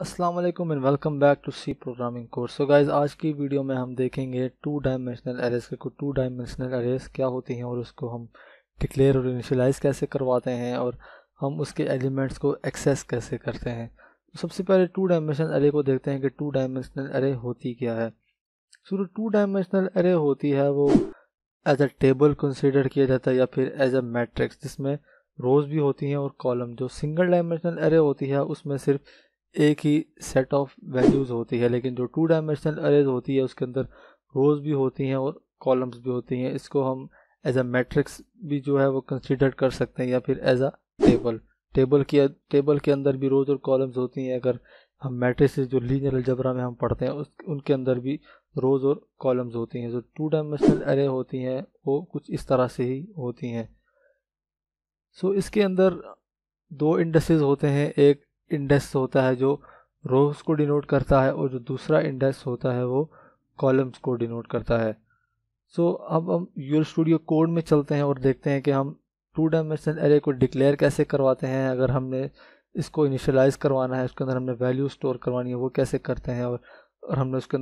अस्सलाम वालेकुम and welcome back to C programming course so guys आज की वीडियो में हम देखेंगे टू डायमेंशनल एरेस के कुछ टू डायमेंशनल एरेस क्या होती हैं और उसको हम डिक्लेयर और इनिशलाइज कैसे करवाते हैं और हम उसके एलिमेंट्स को एक्सेस कैसे करते हैं तो सबसे पहले टू डायमेंशनल एरे को देखते हैं कि टू डायमेंशनल एरे होती क्या है सो टू डायमेंशनल एरे होती है वो एज अ टेबल कंसिडर किया जाता है या फिर एज अ मैट्रिक्स जिसमें रोज भी होती हैं और कॉलम जो सिंगल डायमेंशनल एरे होती है उसमें सिर्फ एक ही सेट ऑफ वैल्यूज़ होती है लेकिन जो टू डायमेंशनल अरेज होती है उसके अंदर रोज भी होती हैं और कॉलम्स भी होती हैं इसको हम एज अ मैट्रिक्स भी जो है वो कंसिडर कर सकते हैं या फिर एज अ टेबल टेबल के टेबल के अंदर भी रोज और कॉलम्स होती हैं अगर हम मैट्रिक्स जो लीनियर अलजबरा में हम पढ़ते हैं उस उनके अंदर भी रोज और कॉलम्स होती हैं जो टू डायमेंशनल अरे होती हैं वो कुछ इस तरह से ही होती हैं सो so, इसके अंदर दो इंडस्ट्रीज होते हैं एक इंडेक्स होता है जो रोज को डिनोट करता है और जो दूसरा इंडेक्स होता है वो कॉलम्स को डिनोट करता है सो so, अब हम यूर स्टूडियो कोड में चलते हैं और देखते हैं कि हम टू डायमेंशन एरे को डिक्लेयर कैसे करवाते हैं अगर हमने इसको इनिशलाइज करवाना है उसके अंदर हमने वैल्यू स्टोर करवानी है वो कैसे करते हैं और, और हमने उसके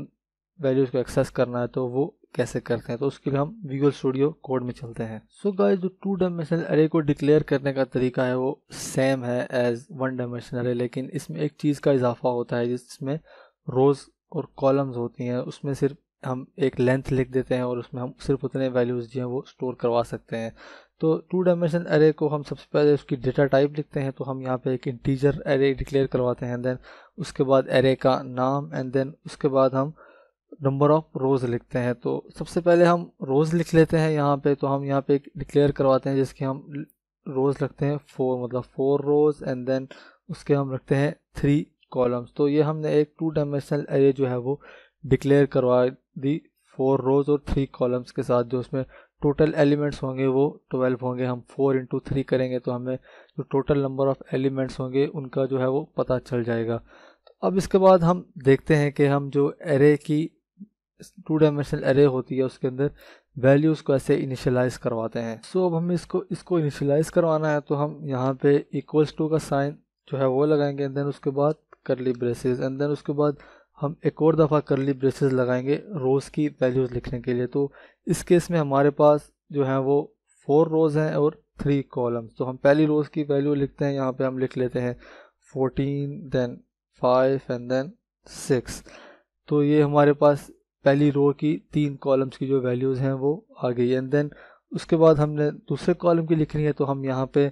वैल्यूज़ को एक्सेस करना है तो वो कैसे करते हैं तो उसके लिए हम वीगल स्टूडियो कोड में चलते हैं सो गाय जो टू डायमेंशनल अरे को डिक्लेयर करने का तरीका है वो सेम है एज वन डायमेंशनल अरे लेकिन इसमें एक चीज़ का इजाफा होता है जिसमें रोज़ और कॉलम्स होती हैं उसमें सिर्फ हम एक लेंथ लिख देते हैं और उसमें हम सिर्फ उतने वैल्यूज़ जो हैं वो स्टोर करवा सकते हैं तो टू डायमेंशन अरे को हम सबसे पहले उसकी डेटा टाइप लिखते हैं तो हम यहाँ पे एक इंटीजर एरे डिक्लेयर करवाते हैं देन उसके बाद एरे का नाम एंड देन उसके बाद हम नंबर ऑफ रोज़ लिखते हैं तो सबसे पहले हम रोज़ लिख लेते हैं यहाँ पे तो हम यहाँ पे एक डिक्लेयर करवाते हैं जिसके हम रोज़ रखते हैं फोर मतलब फोर रोज़ एंड देन उसके हम रखते हैं थ्री कॉलम्स तो ये हमने एक टू डायमेंशनल एरे जो है वो डिक्लेयर करवा दी फोर रोज़ और थ्री कॉलम्स के साथ जो उसमें टोटल एलिमेंट्स होंगे वो ट्वेल्व होंगे हम फोर इंटू थ्री करेंगे तो हमें जो टोटल नंबर ऑफ़ एलिमेंट्स होंगे उनका जो है वो पता चल जाएगा तो अब इसके बाद हम देखते हैं कि हम जो एरे की टू डायमेंशनल एरे होती है उसके अंदर वैल्यूज़ को ऐसे इनिशलाइज करवाते हैं सो so, अब हमें इसको इसको इनिशलाइज करवाना है तो हम यहाँ पे इक्वल्स टू का साइन जो है वो लगाएंगे एंड देन उसके बाद करली ब्रेसेस एंड देन उसके बाद हम एक और दफ़ा करली ब्रेसेस लगाएंगे रोज़ की वैल्यूज़ लिखने के लिए तो इस केस में हमारे पास जो है वो फोर रोज़ हैं और थ्री कॉलम्स तो हम पहली रोज़ की वैल्यू लिखते हैं यहाँ पे हम लिख लेते हैं fourteen then five and then six तो ये हमारे पास पहली रो की तीन कॉलम्स की जो वैल्यूज़ हैं वो आ गई एंड देन उसके बाद हमने दूसरे कॉलम की लिखनी है तो हम यहाँ पे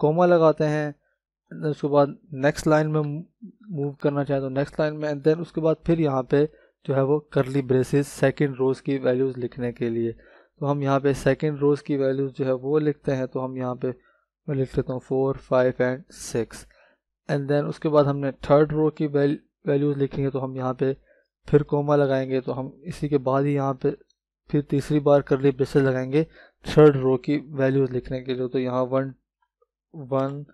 कोमा लगाते हैं उसके बाद नेक्स्ट लाइन में मूव करना चाहें तो नेक्स्ट लाइन में एंड देन उसके बाद फिर यहाँ पे जो है वो करली ब्रेसेस सेकंड रोज़ की वैल्यूज़ लिखने के लिए तो हम यहाँ पे सेकंड रोज़ की वैल्यूज़ जो है वो लिखते हैं तो हम यहाँ पे मैं लिख लेता हूँ four five and six and then उसके बाद हमने थर्ड रो की वैल्यूज़ लिखनी है तो हम यहाँ पर फिर कोमा लगाएंगे तो हम इसी के बाद ही यहाँ पे फिर तीसरी बार कर ली ब्रेसेस लगाएंगे थर्ड रो की वैल्यूज लिखने के लिए तो यहाँ one one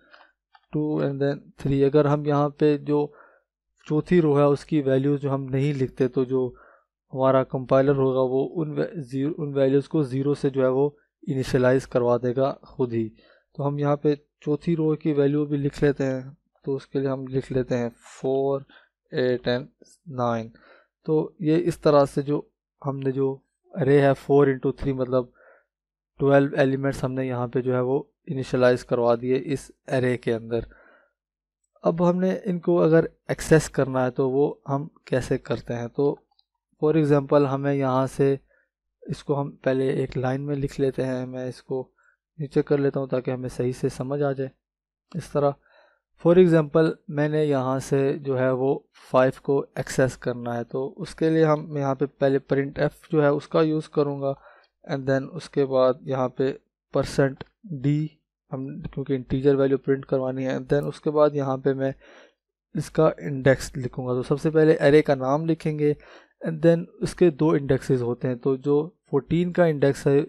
two and then three अगर हम यहाँ पे जो चौथी रो है उसकी वैल्यूज जो हम नहीं लिखते तो जो हमारा कंपाइलर होगा वो उन उन वैल्यूज़ को ज़ीरो से जो है वो इनिशलाइज करवा देगा खुद ही तो हम यहाँ पे चौथी रो की वैल्यू भी लिख लेते हैं तो उसके लिए हम लिख लेते हैं फोर एट एंड नाइन तो ये इस तरह से जो हमने जो रे है फोर इंटू थ्री मतलब ट्वेल्व एलिमेंट्स हमने यहाँ पे जो है वो इनिशलाइज करवा दिए इस एरे के अंदर अब हमने इनको अगर एक्सेस करना है तो वो हम कैसे करते हैं तो फॉर एग्ज़ाम्पल हमें यहाँ से इसको हम पहले एक लाइन में लिख लेते हैं मैं इसको नीचे कर लेता हूँ ताकि हमें सही से समझ आ जाए इस तरह फॉर एग्ज़ाम्पल मैंने यहाँ से जो है वो फ़ाइव को एक्सेस करना है तो उसके लिए हम यहाँ पे पहले प्रिंट एफ जो है उसका यूज़ करूँगा एंड देन उसके बाद यहाँ पे परसेंट डी हम क्योंकि इंटीजर वैल्यू प्रिंट करवानी है देन उसके बाद यहाँ पे मैं इसका इंडेक्स लिखूँगा तो सबसे पहले एरे का नाम लिखेंगे एंड देन उसके दो इंडेक्सेस होते हैं तो जो फोर्टीन का इंडेक्स है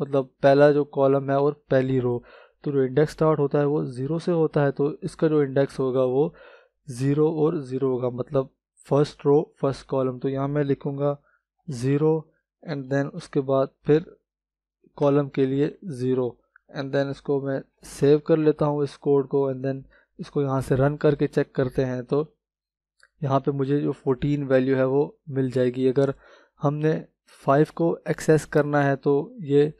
मतलब पहला जो कॉलम है और पहली रो तो जो इंडेक्स स्टार्ट होता है वो ज़ीरो से होता है तो इसका जो इंडेक्स होगा वो ज़ीरो और ज़ीरो होगा मतलब फर्स्ट रो फर्स्ट कॉलम तो यहाँ मैं लिखूँगा ज़ीरो एंड देन उसके बाद फिर कॉलम के लिए ज़ीरो एंड देन इसको मैं सेव कर लेता हूँ इस कोड को एंड देन इसको यहाँ से रन करके चेक करते हैं तो यहाँ पे मुझे जो 14 वैल्यू है वो मिल जाएगी अगर हमने 5 को एक्सेस करना है तो ये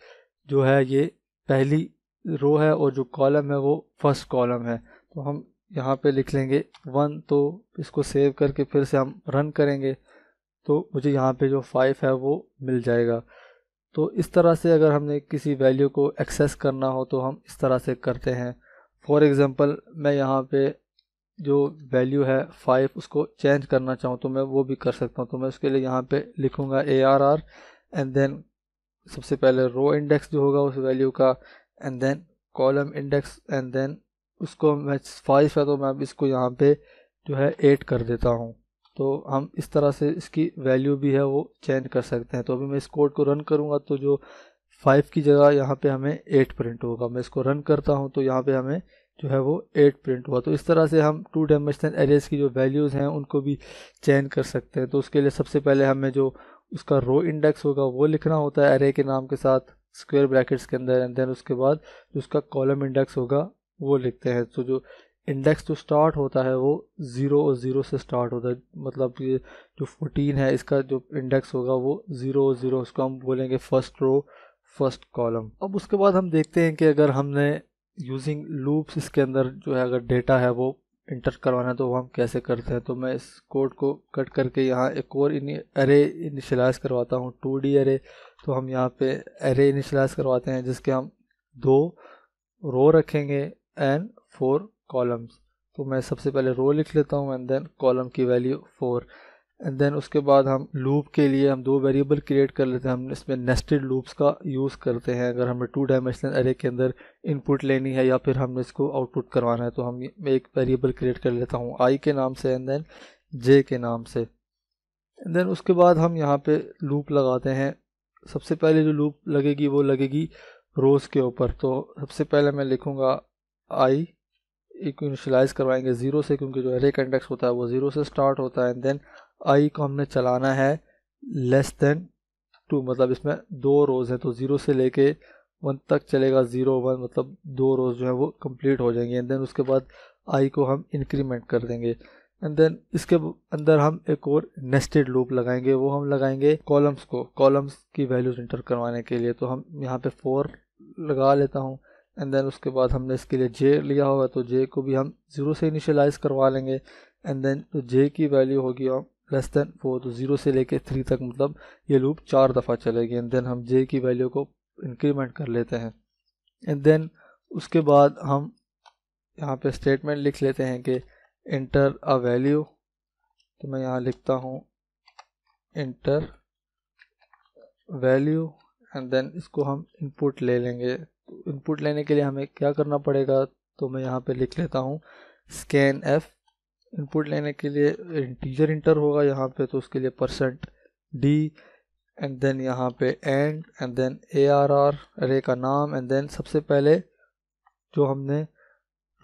जो है ये पहली रो है और जो कॉलम है वो फर्स्ट कॉलम है तो हम यहाँ पे लिख लेंगे वन तो इसको सेव करके फिर से हम रन करेंगे तो मुझे यहाँ पे जो फाइव है वो मिल जाएगा तो इस तरह से अगर हमने किसी वैल्यू को एक्सेस करना हो तो हम इस तरह से करते हैं फॉर एग्ज़ाम्पल मैं यहाँ पे जो वैल्यू है फाइव उसको चेंज करना चाहूँ तो मैं वो भी कर सकता हूँ तो मैं उसके लिए यहाँ पे लिखूँगा A R R and then सबसे पहले रो इंडेक्स जो होगा उस वैल्यू का and then column index and then उसको मैं फाइव है तो मैं अब इसको यहाँ पे जो है एट कर देता हूँ तो हम इस तरह से इसकी वैल्यू भी है वो चेंज कर सकते हैं तो अभी मैं इस कोड को रन करूँगा तो जो फाइव की जगह यहाँ पे हमें एट प्रिंट होगा मैं इसको रन करता हूँ तो यहाँ पे हमें जो है वो एट प्रिंट हुआ तो इस तरह से हम टू डायमेंशनल एरेज की जो वैल्यूज़ हैं उनको भी चेंज कर सकते हैं तो उसके लिए सबसे पहले हमें जो उसका रो इंडेक्स होगा वो लिखना होता है एरे के नाम के साथ स्क्वेयर ब्रैकेट्स के अंदर एंड देन उसके बाद जो उसका कॉलम इंडेक्स होगा वो लिखते हैं तो जो इंडेक्स जो स्टार्ट होता है वो ज़ीरो और ज़ीरो से स्टार्ट होता है मतलब ये जो फोर्टीन है इसका जो इंडेक्स होगा वो ज़ीरो और ज़ीरो उसको हम बोलेंगे फर्स्ट रो फर्स्ट कॉलम अब उसके बाद हम देखते हैं कि अगर हमने यूजिंग लूप्स इसके अंदर जो है अगर डेटा है वो इंटर करवाना तो वो हम कैसे करते हैं तो मैं इस कोड को कट करके यहाँ एक और इन अरे इनिशलाइज करवाता हूँ टू डी अरे तो हम यहाँ पे एरे इनिशलाइज करवाते हैं जिसके हम दो रो रखेंगे एंड फोर कॉलम्स तो मैं सबसे पहले रो लिख लेता हूँ एंड देन कॉलम की वैल्यू फोर एंड देन उसके बाद हम लूप के लिए हम दो वेरिएबल क्रिएट कर लेते हैं हम इसमें नेस्टेड लूप्स का यूज़ करते हैं अगर हमें टू डायमेंशनल एरे के अंदर इनपुट लेनी है या फिर हमने इसको आउटपुट करवाना है तो हम मैं एक वेरिएबल क्रिएट कर लेता हूँ आई के नाम से एंड देन जे के नाम से एंड देन उसके बाद हम यहाँ पे लूप लगाते हैं सबसे पहले जो लूप लगेगी वो लगेगी रोज़ के ऊपर तो सबसे पहले मैं लिखूँगा आई एक इनिशलाइज़ करवाएंगे ज़ीरो से क्योंकि जो एरे का इंडेक्स होता है वो ज़ीरो से स्टार्ट होता है एंड देन आई को हमने चलाना है लेस देन टू मतलब इसमें दो रोज़ हैं तो ज़ीरो से लेके वन तक चलेगा ज़ीरो वन मतलब दो रोज़ जो है वो कंप्लीट हो जाएंगे एंड देन उसके बाद आई को हम इंक्रीमेंट कर देंगे एंड देन इसके अंदर हम एक और नेस्टेड लूप लगाएंगे वो हम लगाएंगे कॉलम्स को कॉलम्स की वैल्यूज इंटर करवाने के लिए तो हम यहाँ पे फोर लगा लेता हूँ एंड देन उसके बाद हमने इसके लिए जे लिया होगा तो जे को भी हम ज़ीरो से इनिशलाइज करवा लेंगे एंड देन तो जे की वैल्यू होगी हम लेस देन फोर तो ज़ीरो से लेके थ्री तक मतलब ये लूप चार दफ़ा चलेगी एंड देन हम जे की वैल्यू को इंक्रीमेंट कर लेते हैं एंड देन उसके बाद हम यहाँ पे स्टेटमेंट लिख लेते हैं कि इंटर अ वैल्यू तो मैं यहाँ लिखता हूँ इंटर वैल्यू एंड देन इसको हम इनपुट ले लेंगे तो इनपुट लेने के लिए हमें क्या करना पड़ेगा तो मैं यहाँ पे लिख लेता हूँ स्कैन एफ इनपुट लेने के लिए इंटीजर इंटर होगा यहाँ पे तो उसके लिए परसेंट डी एंड देन यहाँ पे and and then A R R array का नाम एंड देन सबसे पहले जो हमने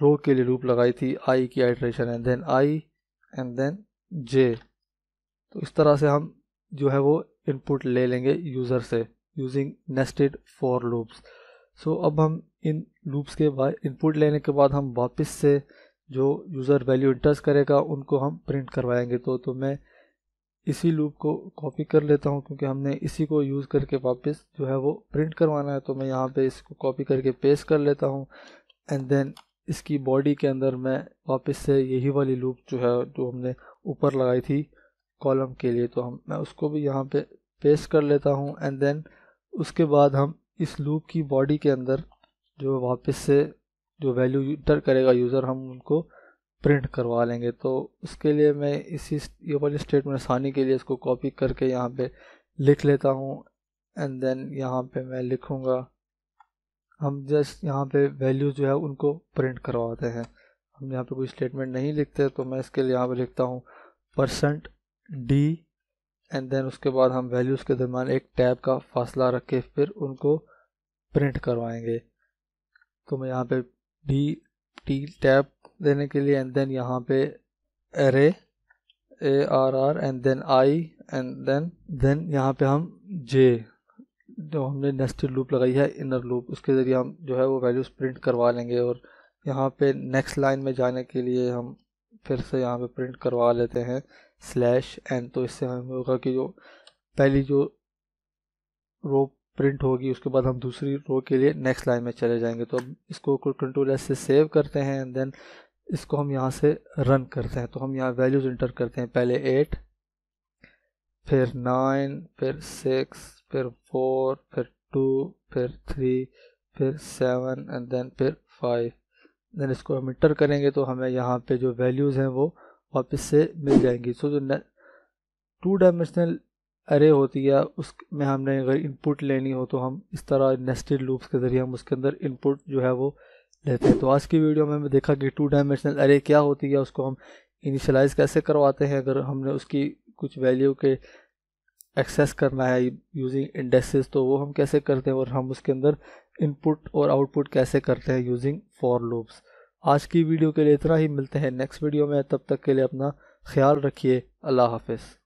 रो के लिए लूप लगाई थी आई की iteration and then I and then J तो इस तरह से हम जो है वो इनपुट ले लेंगे यूज़र से using nested for loops so अब हम इन लूप्स के बाद इनपुट लेने के बाद हम वापस से जो यूज़र वैल्यू इंटर्स करेगा उनको हम प्रिंट करवाएंगे तो तो मैं इसी लूप को कॉपी कर लेता हूँ क्योंकि हमने इसी को यूज़ करके वापस जो है वो प्रिंट करवाना है तो मैं यहाँ पे इसको कॉपी करके पेस्ट कर लेता हूँ एंड देन इसकी बॉडी के अंदर मैं वापस से यही वाली लूप जो है जो हमने ऊपर लगाई थी कॉलम के लिए तो हम मैं उसको भी यहाँ पे पेस्ट कर लेता हूँ एंड देन उसके बाद हम इस लूप की बॉडी के अंदर जो वापस से जो वैल्यू इंटर करेगा यूज़र हम उनको प्रिंट करवा लेंगे तो उसके लिए मैं इसी ये वाली स्टेटमेंट आसानी के लिए इसको कॉपी करके यहाँ पे लिख लेता हूँ एंड देन यहाँ पे मैं लिखूँगा हम जस्ट यहाँ पे वैल्यू जो है उनको प्रिंट करवाते हैं हम यहाँ पे कोई स्टेटमेंट नहीं लिखते तो मैं इसके लिए यहाँ पे लिखता हूँ परसेंट डी एंड देन उसके बाद हम वैल्यूज़ के दरमियान एक टैब का फासला रख के फिर उनको प्रिंट करवाएंगे तो मैं यहाँ पे डी टी टैब देने के लिए एंड देन यहाँ पे array A R R and then I and then then यहाँ पे हम जे जो हमने नेस्टेड लूप लगाई है इनर लूप उसके ज़रिए हम जो है वो वैल्यूज़ प्रिंट करवा लेंगे और यहाँ पे नेक्स्ट लाइन में जाने के लिए हम फिर से यहाँ पे प्रिंट करवा लेते हैं स्लैश एन तो इससे हमें होगा कि जो पहली जो रो प्रिंट होगी उसके बाद हम दूसरी रो के लिए नेक्स्ट लाइन में चले जाएंगे तो अब इसको कंट्रोल एस से सेव करते हैं एंड देन इसको हम यहाँ से रन करते हैं तो हम यहाँ वैल्यूज़ इंटर करते हैं पहले एट फिर नाइन फिर सिक्स फिर फोर फिर टू फिर थ्री फिर सेवन एंड देन फिर फाइव देन इसको हम इंटर करेंगे तो हमें यहाँ पे जो वैल्यूज़ हैं वो वापस से मिल जाएंगी सो so, जो टू डायमेंशनल अरे होती है उस में हमने अगर इनपुट लेनी हो तो हम इस तरह नेस्टेड लूप्स के ज़रिए हम उसके अंदर इनपुट जो है वो लेते हैं तो आज की वीडियो में हमें देखा कि टू डायमेंशनल अरे क्या होती है उसको हम इनिशलाइज कैसे करवाते हैं अगर हमने उसकी कुछ वैल्यू के एक्सेस करना है यूजिंग इंडेक्सेस तो वो हम कैसे करते हैं और हम उसके अंदर इनपुट और आउटपुट कैसे करते हैं यूजिंग फॉर लूप्स आज की वीडियो के लिए इतना ही मिलते हैं नेक्स्ट वीडियो में तब तक के लिए अपना ख्याल रखिए अल्लाह हाफिज़